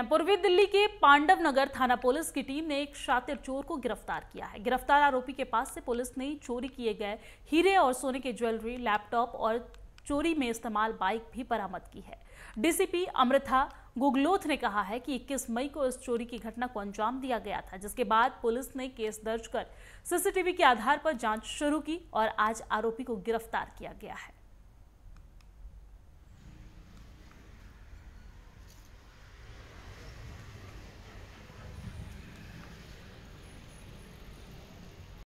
पूर्वी दिल्ली के पांडव नगर थाना पुलिस की टीम ने एक शातिर चोर को गिरफ्तार किया है गिरफ्तार आरोपी के पास से पुलिस ने चोरी किए गए हीरे और सोने के ज्वेलरी लैपटॉप और चोरी में इस्तेमाल बाइक भी बरामद की है डीसीपी अमृता गुगलोथ ने कहा है कि 21 मई को इस चोरी की घटना को अंजाम दिया गया था जिसके बाद पुलिस ने केस दर्ज कर सीसीटीवी के आधार पर जांच शुरू की और आज आरोपी को गिरफ्तार किया गया है